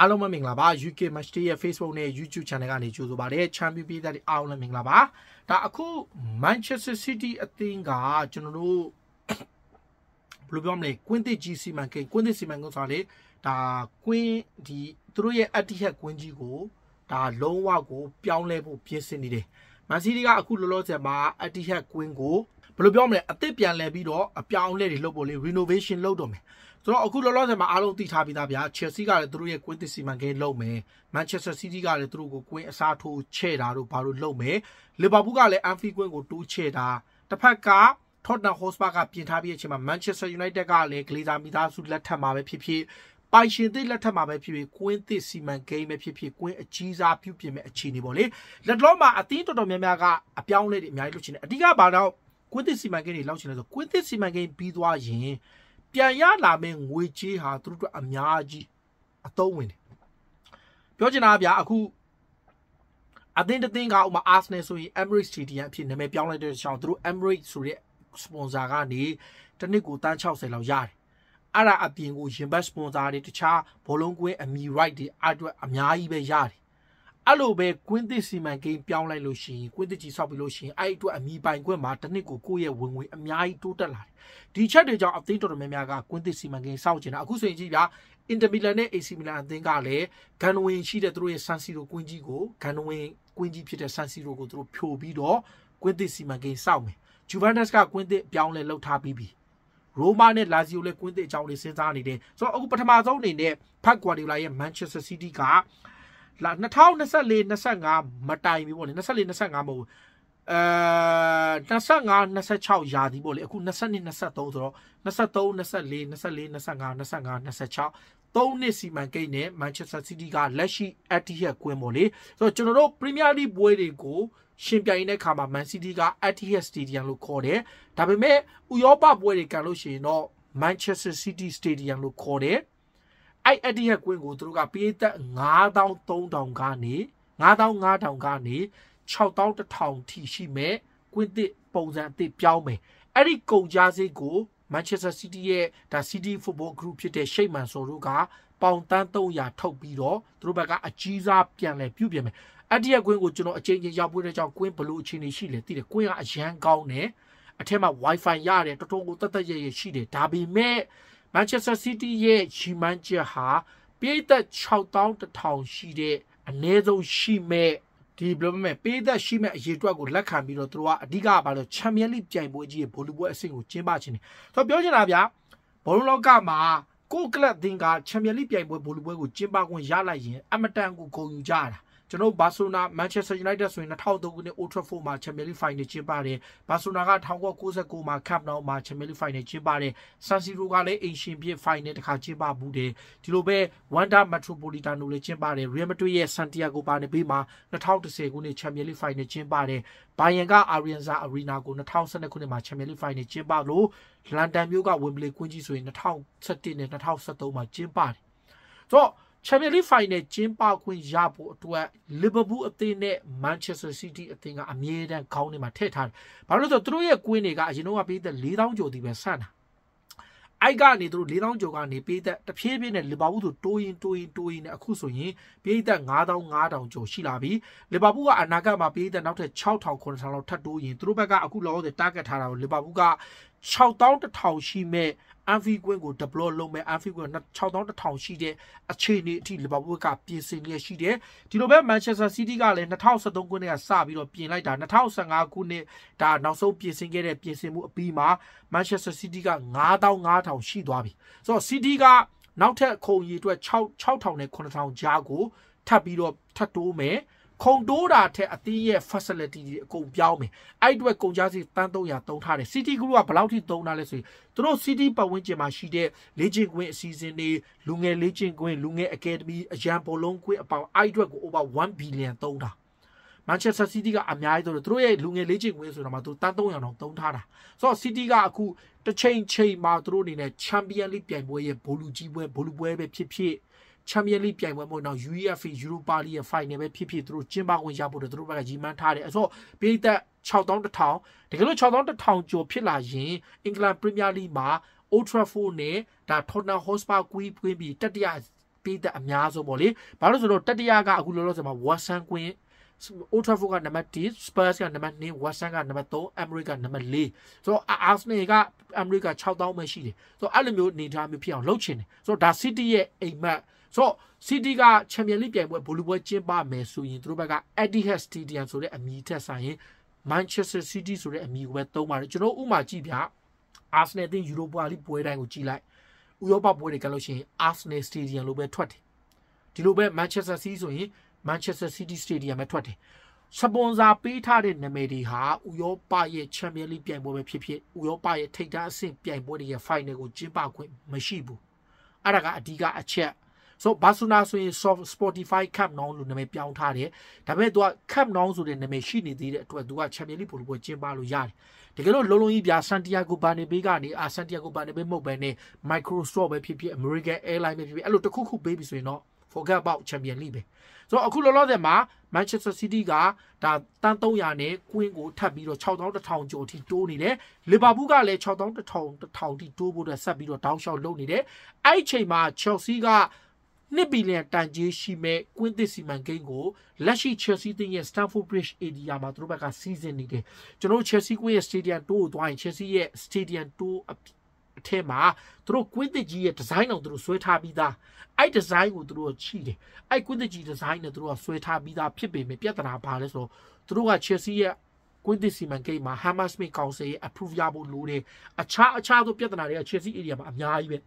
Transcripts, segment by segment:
အားလုံးပဲမင်္ဂလာပါ UK Match Day ရဲ့ Facebook နဲ့ YouTube Channel ကနေကြိုဆိုပါရစေ Champion League တဲ့အားလုံးပဲမင်္ဂလာပါဒါအခု Manchester City အသင်းကကျွန်တော်တို့ဘယ်လိုပြောမလဲ Quintet G စီမံကိန်း Quintet စီမံကိန်းဆိုတာလေဒါ Queen ဒီသူတို့ရဲ့ Etihad Queen ကြီးကိုဒါလုံးဝကိုပြောင်းလဲဖို့ပြင်ဆင်နေတယ် Man City ကအခုလောလောဆယ်မှာ Etihad Queen ကိုဘယ်လိုပြောမလဲအသစ်ပြန်လဲပြီးတော့အပြောင်းလဲတွေလုပ်ဖို့လေ renovation လုပ်တော့မယ်ဆိုတော့အခုလောလောဆယ်မှာအားလုံးသိထားပြီးသားဗျာ Chelsea ကလည်းသူတို့ရဲ့ကွင်းသစ်စီမံကိန်းလုပ်မယ် Manchester City ကလည်းသူတို့ကိုကွင်းအစားထိုးချဲ့တာတို့ဘာလို့လုပ်မယ် Liverpool ကလည်း Anfield ကွင်းကိုတိုးချဲ့တာတစ်ဖက်က Tottenham Hotspur ကပြင်ထားပြီးတဲ့အချိန်မှာ Manchester United ကလည်း Glazer မိသားစုလက်ထက်မှာပဲဖြစ်ဖြစ်ပိုင်ရှင်သစ်လက်ထက်မှာပဲဖြစ်ဖြစ်ကွင်းသစ်စီမံကိန်းပဲဖြစ်ဖြစ်ကွင်းအကြီးစားပြုပြင်မဲ့အခြေအနေပေါ့လေလက်တော်မှာအသင်းတော်တော်များများကအပြောင်းလဲတွေအများကြီးလုပ်ချင်တယ်အဓိကဘာတော့ကွင်းသစ်စီမံကိန်းတွေလောက်ချင်လဲဆိုကွင်းသစ်စီမံကိန်းပြီးသွားရင်ပြန်ရလာမယ့်ငွေချေးဟာသူတို့အတွက်အများကြီးအသုံးဝင်တယ်ပြောချင်တာဗျာအခုအသင်းတစ်သင်းကဥမာ Arsenal ဆိုရင် Emirates Stadium အဖြစ်နာမည်ပြောင်းလိုက်တဲ့ကြောင်သူတို့ Emirates ဆိုတဲ့ sponsor ကနေတစ်နှစ်ကိုတန်း60လောက်ရတယ်အဲ့ဒါအပြင်ကိုရင်ဘတ် sponsor တွေတခြားဘောလုံးကွင်းအမီ right တွေအဲ့အတွက်အများကြီးပဲရတယ်အဲ့လိုပဲကွင်းသစ်စီမံကိန်းပြောင်းလိုက်လို့ရှိရင်ကွင်းသစ်ကြီးဆောက်ပြီးလို့ရှိရင်အဲ့အတွက်အမီပိုင်ခွင့်မှာတစ်နှစ်ကိုကိုယ့်ရဲ့ဝင်ငွေအများကြီးတိုးတက်လာတယ်ဒီချက်တွေကြောင့်အသေးတော်တော်များများကကွင်းသစ်စီမံကိန်းဆောက်ကျင်တာအခုဆိုရင်ကြည့်ဗျာအင်တာမီလန်နဲ့ AC မီလန်အသင်းကလည်းဂန်ဝင်ရှိတဲ့သူတို့ရဲ့ဆန်စီရိုကွင်းကြီးကိုဂန်ဝင်ကွင်းကြီးဖြစ်တဲ့ဆန်စီရိုကိုသူတို့ဖြိုပြီးတော့ကွင်းသစ်စီမံကိန်းဆောက်မယ်ဂျူဗန်တက်စ်ကကွင်းသစ်ပြောင်းလဲလှုပ်ထားပြီးပြီရိုမာနဲ့လာဇီယိုလည်းကွင်းသစ်အကြောင်းတွေစဉ်းစားနေတယ်ဆိုတော့အခုပထမဆုံးအနေနဲ့ဖတ်ကွာဒီလာရဲ့ Manchester City ကလာ2024 25မတိုင်ဘူးပေါ့လေ24 25မဟုတ်ဘူးအဲ25 26ရာသီပေါ့လေအခု22 23ဆိုတော့23 24 24 25 25 26သုံးနှစ်စီမံကိန်းနဲ့ Manchester City ကလက်ရှိ Etihad ကွင်းပေါ့လေဆိုတော့ကျွန်တော်တို့ Premier League ပွဲတွေကိုရှင်ပြိုင်တဲ့အခါမှာ Man City က Etihad Stadium လို့ခေါ်တယ်ဒါပေမဲ့ဥရောပပွဲတွေကလို့ရှိရင်တော့ Manchester City Stadium လို့ခေါ်တယ်အဲ့အဒီရက်ကွင်းကိုသူတို့ကပေးသက်9300ကနေ9500ကနေ6100ထိရှိမဲ့ကွင်းသစ်ပုံစံအသစ်ပြောင်းမယ်အဲ့ဒီကုန်ကြစည်ကို Manchester City ရဲ့ဒါ City Football Group ဖြစ်တဲ့ရှိတ်မန်ဆိုတို့ကပေါင်တန်း300ထုတ်ပြီးတော့သူတို့ဘက်ကအကြီးစားပြန်လဲပြုပြင်မယ်အတရက်ကွင်းကိုကျွန်တော်အချိန်ချင်းရောက်ပွေးတဲ့ကြောင့်ကွင်းဘလို့အခြေအနေရှိလဲသိတယ်ကွင်းကအရန်ကောင်းတယ်အထက်မှာ wifi ရတယ်တော်တော်ကိုတတ်တတ်ရရရှိတယ်ဒါပေမဲ့မန်ချက်စတာစီးတီးရဲ့ရီမန်ချက်ဟာပြည်သက်6100ရှိတဲ့အနည်းဆုံးရှိမဲ့ဒီဘလိုမဲ့ပေးသက်ရှိမဲ့အရေးအတွက်ကိုလက်ခံပြီးတော့သူတို့ကအဓိကဘာလို့ချန်ပီယံလိပြိုင်ပွဲကြီးရဲ့ဘောလုံးပွဲအဆင့်ကိုကျင်းပခြင်းနေဆိုတော့ပြောချင်တာဗျာဘောလုံးလောကမှာကိုယ်ကလပ်သင်ကချန်ပီယံလိပြိုင်ပွဲဘောလုံးပွဲကိုကျင်းပခွင့်ရလိုက်ရင်အမတန်ကိုဂုဏ်ယူကြတာကျွန်တော်ဘာဆိုနာမန်ချက်စတာယူနိုက်တက်ဆိုရင်2003ခုနှစ် Old Trafford မှာ Champions League Final ကျင်းပတယ်ဘာဆိုနာက1999မှာ Camp Nou မှာ Champions League Final ကျင်းပတယ် San Siro ကလည်းအင်ရှင်ပြစ် Final တစ်ခါကျင်းပမှုတယ်ဒီလိုပဲ Wanda Metropolitano လည်းကျင်းပတယ် Real Madrid ရဲ့ Santiago Bernabeu မှာ2010ခုနှစ် Champions League Final ကျင်းပတယ်ဘိုင်ယန်က Arianza Arena ကို2012ခုနှစ်မှာ Champions League Final ကျင်းပလို့လန်ဒန်မြို့က Wembley ကွင်းကြီးဆိုရင်2017နဲ့2013မှာကျင်းပတယ်ဆိုတော့ Champions League Final ကျင်းပခွင့်ရဖို့အတွက် Liverpool အသင်းနဲ့ Manchester City အသင်းကအမြဲတမ်းခေါင်းထဲမှာထည့်ထားတယ်။ဘာလို့လဲဆိုတော့သူတို့ရဲ့ကွင်းတွေကအရင်တော့ပေးသက်4000ကျော်ဒီပဲဆန့်တာ။အိုက်ကနေသူတို့4000ကျော်ကနေပေးသက်တဖြည်းဖြည်းနဲ့ Liverpool ဆိုတိုးရင်တိုးရင်တိုးရင်နဲ့အခုဆိုရင်ပေးသက်9000 5000ကျော်ရှိလာပြီ။ Liverpool ကအနာဂတ်မှာပေးသက်နောက်ထပ်6000 9000လောက်ထပ်တိုးရင်သူတို့ဘက်ကအခုလောလောဆယ် target ထားတာကို Liverpool က6100ရှိမဲ့ RV ကွင်းကို deploy လုပ်မဲ့ RV ကွင်း6100ရှိတဲ့အခြေအနေအထိလီဗာပူးကပြင်ဆင်ရရှိတယ်ဒီလိုပဲ Manchester City ကလည်း2013ခုနှစ်ကစပြီးတော့ပြင်လိုက်တာ2015ခုနှစ်ဒါနောက်ဆုံးပြင်ဆင်ခဲ့တဲ့ပြင်ဆင်မှုအပြီးမှာ Manchester City က9500ရှိသွားပြီဆိုတော့ City ကနောက်ထပ်ခုံရည်အတွက်6 6000နဲ့9000ကြားကိုထပ်ပြီးတော့ထပ်တိုးမယ်ခုံတိုးတာထက်အသင်းရဲ့ facility တွေအကုန်ပြောင်းမယ်အဲ့အတွက်ကုန်ကြစီတန်း300သုံးထားတယ် City Group ကဘယ်လောက်ထိသုံးထားလဲဆိုရင်သူတို့ City ပတ်ဝန်းကျင်မှာရှိတဲ့လေ့ကျင့်ခွင့်အစီအစဉ်တွေလူငယ်လေ့ကျင့်ခွင့်လူငယ် Academy အရန်ဘောလုံးခွင့်အပေါင်းအဲ့အတွက်ကို over 1 billion သုံးထား Manchester City ကအများကြီးဆိုတော့သူတို့ရဲ့လူငယ်လေးချင်းဝင်ဆိုတာမှသူတန်း300တောင်သုံးထားတာဆိုတော့ City ကအခုတစ်ချိန်ချိန်မှာသူတို့အနေနဲ့ Champion League ပြိုင်ပွဲရဲ့ဘောလူကြီးပွဲဘောလူပွဲပဲဖြစ်ဖြစ် Champions League ပြိုင်ပွဲမဟုတ်တော့ UEFA Europa League ရဲ့ final ပဲဖြစ်ဖြစ်သူတို့ကျင်းပခွင့်ရဖို့သူတို့ဘက်ကရည်မှန်းထားတယ်အဲ့ဆိုပိသက်6100တကယ်လို့6100ကျော်ဖြစ်လာရင်အင်္ဂလန် Premier League မှာ Old Trafford နဲ့ဒါ Tottenham Hotspur ကွေးပွင့်ပြီးတတိယပိသက်အများဆုံးပေါ့လေဘာလို့ဆိုတော့တတိယကအခုလောလောဆယ်မှာ Watson ကွင်း Old Trafford ကနံပါတ်1 Spurs ကနံပါတ်2 Watson ကနံပါတ်3 Emery ကနံပါတ်4ဆိုတော့ Arsenal က Emery က6000ပဲရှိတယ်ဆိုတော့အဲ့လိုမျိုးအနေထားမျိုးဖြစ်အောင်လုပ်ချင်တယ်ဆိုတော့ဒါ City ရဲ့အိမ်မက်ဆိုတော့ City က Champions League ပြိုင်ပွဲဘောလုံးပွဲကျင်းပမယ်ဆိုရင်သူတို့ဘက်က Etihad Stadium ဆိုတဲ့အမည်ထက်ဆိုင်ရင် Manchester City ဆိုတဲ့အမည်ကိုပဲသုံးပါတယ်ကျွန်တော်ဥမာကြည့်ဗျာ Arsenal တင် Europa League ပွဲတိုင်းကိုကြည့်လိုက်ဥရောပပွဲတွေကလို့ရှိရင် Arsenal Stadium လို့ပဲထွက်တယ်ဒီလိုပဲ Manchester City ဆိုရင် Manchester City Stadium ပဲထွက်တယ်စပွန်ဆာပေးထားတဲ့နာမည်တွေဟာဥရောပရဲ့ Champions League ပြိုင်ပွဲပဲဖြစ်ဖြစ်ဥရောပရဲ့ထိပ်တန်းအဆင့်ပြိုင်ပွဲတွေရဲ့ final ကိုကျင်းပခွင့်မရှိဘူးအဲ့ဒါကအဓိကအချက်ဆိုဘာဆူနာဆိုရင် soft Spotify Cup Now လို့နာမည်ပြောင်းထားတယ်ဒါပေမဲ့ तू က Cup Now ဆိုတဲ့နာမည်ရှိနေသေးတဲ့အတွက် तू က Champion League ဘောလုံးပွဲကျင်းပလို့ရတယ်တကယ်လို့လုံးလုံးကြီးပြဆန်တီယာဂိုဘာနေဘေးကနေအာဆန်တီယာဂိုဘာနေဘေးမဟုတ်ဘဲနဲ့ Microsoft ပဲဖြစ်ဖြစ် American Airlines ပဲဖြစ်ဖြစ်အဲ့လိုတစ်ခုခုပေးပြီဆိုရင်တော့ forget about Champion League ပဲဆိုတော့အခုလောလောဆယ်မှာ Manchester City ကဒါတန်း300နဲ့ Queen ကိုထပ်ပြီးတော့6100ကျော်ထိတိုးနေတယ် Liverpool ကလည်း6100 1000ထိတိုးဖို့အတွက်ဆက်ပြီးတော့တောင်းလျှောက်လုပ်နေတယ်အဲ့ဒီချိန်မှာ Chelsea က2ဘီလီယံတန်ကြေးရှိမဲ့ကွင်းသစ်စီမံကိန်းကိုလက်ရှိ Chelsea တင်းရဲ့ Stamford Bridge area မှာသူတို့ဘက်ကစီစဉ်နေတယ်ကျွန်တော် Chelsea ကွင်းရဲ့ Stadium 2ကိုသွားရင် Chelsea ရဲ့ Stadium 2အထက်မှာသူတို့ကွင်းသစ်ကြီးရဲ့ဒီဇိုင်းအောင်သူတို့ဆွဲထားပြီးသားအဲ့ဒီဇိုင်းကိုသူတို့ချိတယ်အဲ့ကွင်းသစ်ကြီးဒီဇိုင်းနဲ့သူတို့ကဆွဲထားပြီးသားဖြစ်ပေမဲ့ပြဿနာဘာလဲဆိုတော့သူတို့က Chelsea ရဲ့ကွင်းသစ်စီမံကိန်းမှာ Hammersmith Council ရဲ့ approve ရဖို့လိုတယ်အခြားအခြားသောပြဿနာတွေက Chelsea area မှာအများကြီးပဲ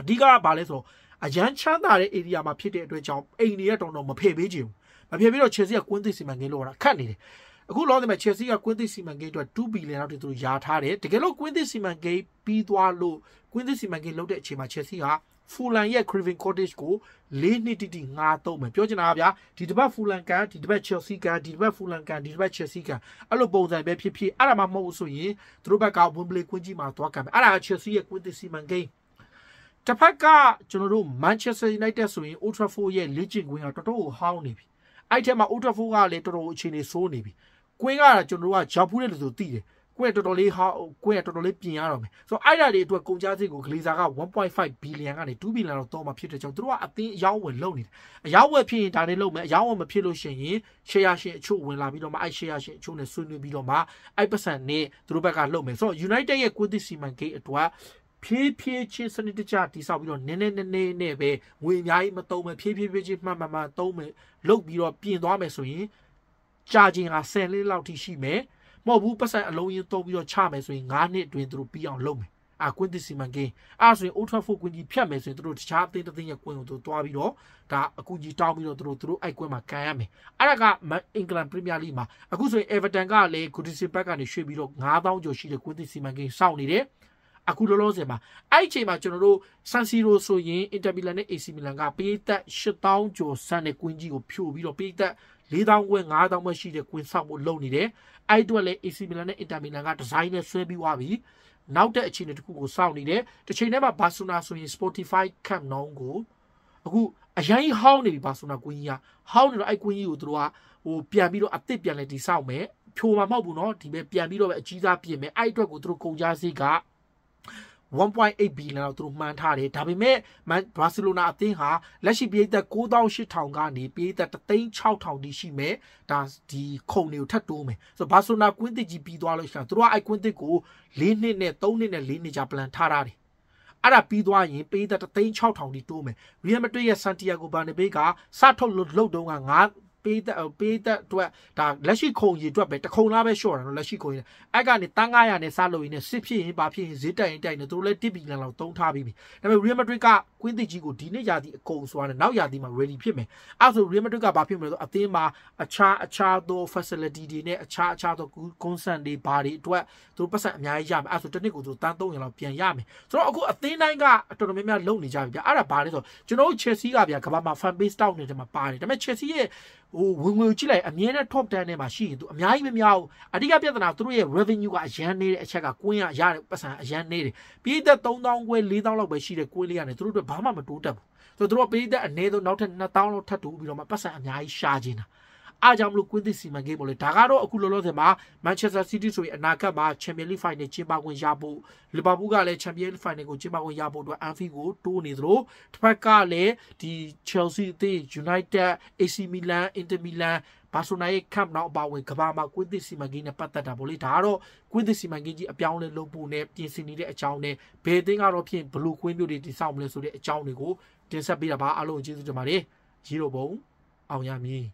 အဓိကကဘာလဲဆိုတော့အရန်ချမ်းသာတဲ့ area မှာဖြစ်တဲ့အတွက်ကြောင့်အိမ်တွေကတောင်တော့မဖယ်ပေးချင်ဘူးမဖယ်ပြီးတော့ Chelsea ကကွင်းသိစီမံကိန်းလုပ်ရတာခက်နေတယ်အခုလောတဲ့မှာ Chelsea ကကွင်းသိစီမံကိန်းအတွက်2 billion လောက်တည်းသူတို့ယာထားတယ်တကယ်လို့ကွင်းသိစီမံကိန်းပြီးသွားလို့ကွင်းသိစီမံကိန်းလုပ်တဲ့အချိန်မှာ Chelsea က Fulham ရဲ့ Craven Cottage ကို၄နှစ်တိတိငါသုံးမယ်ပြောချင်တာကဗျာဒီတစ်ပတ် Fulham ကန်ဒီတစ်ပတ် Chelsea ကန်ဒီတစ်ပတ် Fulham ကန်ဒီတစ်ပတ် Chelsea ကန်အဲ့လိုပုံစံပဲဖြစ်ဖြစ်အဲ့ဒါမှမဟုတ်ဆိုရင်သူတို့ဘက်က Wembley ကွင်းကြီးမှာသွားကန်မယ်အဲ့ဒါ Chelsea ရဲ့ကွင်းသစ်စီမံကိန်းတစ်ဖက်ကကျွန်တော်တို့ Manchester United ဆိုရင် Old Trafford ရဲ့လေ့ကျင့်ခွင့်ကတော်တော်ဟောင်းနေပြီအဲ့ထဲမှာ Old Trafford ကလည်းတော်တော်အခြေအနေဆိုးနေပြီကွင်းကကျွန်တော်တို့ကရောက်ဖူးတဲ့လူဆိုသိတယ်ကွင်းကတော်တော်လေးဟောင်းကွင်းကတော်တော်လေးပြင်ရတော့မယ်ဆိုတော့အဲ့ဒါတွေအတွက်ကုန်ကျစရိတ်ကိုဂလီဇာက1.5ဘီလီယံကနေ2ဘီလီယံတော့တော့မှဖြစ်တဲ့ကြောင့်သူတို့ကအသင်းအယောင်းဝယ်လုပ်နေတယ်အယောင်းဝယ်ဖြစ်ရင်ဒါတွေလုပ်မယ်အယောင်းဝယ်မဖြစ်လို့ရှိရင် share ရှင်အချို့ဝင်လာပြီးတော့မှအဲ့ share ရှင်အချို့နဲ့ဆွေးနွေးပြီးတော့မှအဲ့ပတ်စံနဲ့သူတို့ဘက်ကလုပ်မယ်ဆိုတော့ United ရဲ့ကိုယ်သိစီမံကိန်းအတွက်ဖြည်းဖြည်းချင်းစနစ်တကျတိဆောက်ပြီးတော့နည်းနည်းနည်းနည်းနဲ့ပဲငွေအများကြီးမသုံးမဲ့ဖြည်းဖြည်းဖြည်းချင်းမှန်မှန်မှန်သုံးမဲ့လုတ်ပြီးတော့ပြင်သွားမယ်ဆိုရင်ကြာချိန်ဟာ10လေးလောက်ထိရှိမယ်မဟုတ်ဘူးပတ်စံအလုံးရင်းသုံးပြီးတော့ချမယ်ဆိုရင်9နှစ်အတွင်းသူတို့ပြီးအောင်လုပ်မယ်အာကွင်းတစ်စီမန်ကင်းအာဆိုရင် ultra four ကွင်းကြီးဖြတ်မယ်ဆိုရင်တို့တခြားအသင်းတစ်သင်းရဲ့ကွင်းကိုတို့တွားပြီးတော့ဒါအကူကြီးတောင်းပြီးတော့တို့တို့အိုက်ကွင်းမှာကန်ရမယ်အဲ့ဒါကအင်္ဂလန်ပရီးမီယာလိမှာအခုဆိုရင် Everton ကလည်း Goodison Park ကနေရွှေ့ပြီးတော့9000ကျော်ရှိတဲ့ကွင်းတစ်စီမန်ကင်းစောင့်နေတယ်အခုလောလောဆယ်မှာအဲ့ဒီအချိန်မှာကျွန်တော်တို့ဆန်စီရိုဆိုရင်အင်တာမီလန်နဲ့ AC မီလန်ကပိသက်8000ကျော်ဆန်တဲ့ကွင်းကြီးကိုဖြိုပြီးတော့ပိသက်4000ခွဲ5000ပဲရှိတဲ့ကွင်းဆောက်ဖို့လုပ်နေတယ်အဲ့ဒီတော့လည်း AC မီလန်နဲ့အင်တာမီလန်ကဒီဇိုင်းနဲ့ဆွဲပြီးွားပြီးနောက်တဲ့အခြေအနေတစ်ခုကိုစောင့်နေတယ်တစ်ချိန်တည်းမှာဘာဆူနာဆိုရင် Spotify Camp Nou ကိုအခုအရင်ဟောင်းနေပြီဘာဆူနာကွင်းကြီးကဟောင်းနေတော့အဲ့ကွင်းကြီးကိုသူတို့ကဟိုပြန်ပြီးတော့အစ်စ်ပြန်လဲတိဆောက်မယ်ဖြိုမှာမဟုတ်ဘူးเนาะဒီပဲပြန်ပြီးတော့ပဲအကြီးစားပြင်မယ်အဲ့အတွက်ကိုသူတို့ကုန်ကြစည်းက1.8ဘီလီယံလောက်သူတို့မှန်းထားတယ်ဒါပေမဲ့ဘာစီလိုနာအသင်းဟာလက်ရှိပြည်သက်9800ကနေပြည်သက်3600တိရှိမယ်ဒါဒီခုံတွေကိုထပ်တိုးမယ်ဆိုတော့ဘာစီလိုနာကွင်းသစ်ကြီးပြီးသွားလို့ရှိရင်သူတို့ကအဲ့ကွင်းသစ်ကို၄နှစ်နဲ့3နှစ်နဲ့4နှစ်ကြာ plan ထားထားတယ်အဲ့ဒါပြီးသွားရင်ပေးသက်3600တိတိုးမယ်ရီယယ်မက်ဒရစ်ရဲ့ဆန်တီယာဂိုဘာနေဘေးကစထုတ်လုတ်တုံးက9ပေးသက်ပေးသက်အတွက်ဒါလက်ရှိခုံကြီးအတွက်ပဲတခုံလားပဲလျှော့တာနော်လက်ရှိခုံကြီးအဲ့ကနေတန်း900နဲ့စလို့ရင်းနဲ့စစ်ဖြစ်ရင်ဘာဖြစ်ရင်ဈေးတက်ရင်တက်ရင်တို့လည်းတစ်ဘီလန်လောက်သုံးထားပြီးပြီဒါပေမဲ့ Real Madrid ကကွင်းသစ်ကြီးကိုဒီနေ့ရာသီအကုန်ဆိုတာနဲ့နောက်ရာသီမှာ ready ဖြစ်မယ်အဲ့ဆို Real Madrid ကဘာဖြစ်မလဲဆိုအသင်းမှာအခြားအခြားသော facility တွေနဲ့အခြားအခြားသော consent တွေဘာတွေအတွက်သူတို့ပတ်စံအများကြီးရမယ်အဲ့ဆိုတစ်နှစ်ကိုသူတန်း300လောက်ပြန်ရမယ်ဆိုတော့အခုအသင်းတိုင်းကတော်တော်များများလုပ်နေကြပြီဗျအဲ့ဒါဘာလဲဆိုတော့ကျွန်တော်တို့ Chelsea ကဗျကဘာမှာ fan base တောက်နေတဲ့မှာပါတယ်ဒါပေမဲ့ Chelsea ရဲ့ဟိုဝင်ငွေကြည့်လိုက်အမြဲတမ်း top 10ထဲမှာရှိရင်သူအများကြီးမများဘူးအဓိကပြဿနာသူတို့ရဲ့ revenue ကအရန်နေတဲ့အချက်ကကွင်းကရတဲ့ပတ်စံအရန်နေတယ်ပြည်သက်3000ခွဲ4000လောက်ပဲရှိတဲ့ကွင်းလေးကနေသူတို့အတွက်ဘာဘာမှမတိုးတက်ဘူးဆိုတော့တို့ကပရိသတ်အနည်းဆုံးနောက်ထပ်2000လောက်ထပ်တိုးပြီးတော့မှပတ်စံအများကြီးရှာခြင်းတာအားကြောင့်မလို့ကွင်းသစ်စီမံကိန်းပေါ့လေဒါကတော့အခုလောလောဆယ်မှာ Manchester City ဆိုရင်အနာဂတ်မှာ Champions League Final ကျင်းပခွင့်ရဖို့ Liverpool ကလည်း Champions League Final ကိုကျင်းပခွင့်ရဖို့အတွက် Anfield ကိုတိုးနေသလိုတစ်ဖက်ကလည်းဒီ Chelsea အသင်း United AC Milan Inter Milan ဘာဆိုနာရဲ့ camp နောက်အပါဝင်ကဘာမှာကွင်းသစ်စီမံကိန်းနဲ့ပတ်သက်တာပေါ့လေဒါကတော့ကွင်းသစ်စီမံကိန်းကြီးအပြောင်းလဲလုပ်ဖို့နဲ့ပြင်ဆင်နေတဲ့အကြောင်းနဲ့ဘယ်အသင်းကတော့ဖြင့်ဘလူကွင်းမျိုးတွေတည်ဆောက်မလဲဆိုတဲ့အကြောင်းတွေကိုတင်ဆက်ပေးတာပါအားလုံးကျေးဇူးတင်ပါတယ်ရေတော့ဘုံအောင်ရမည်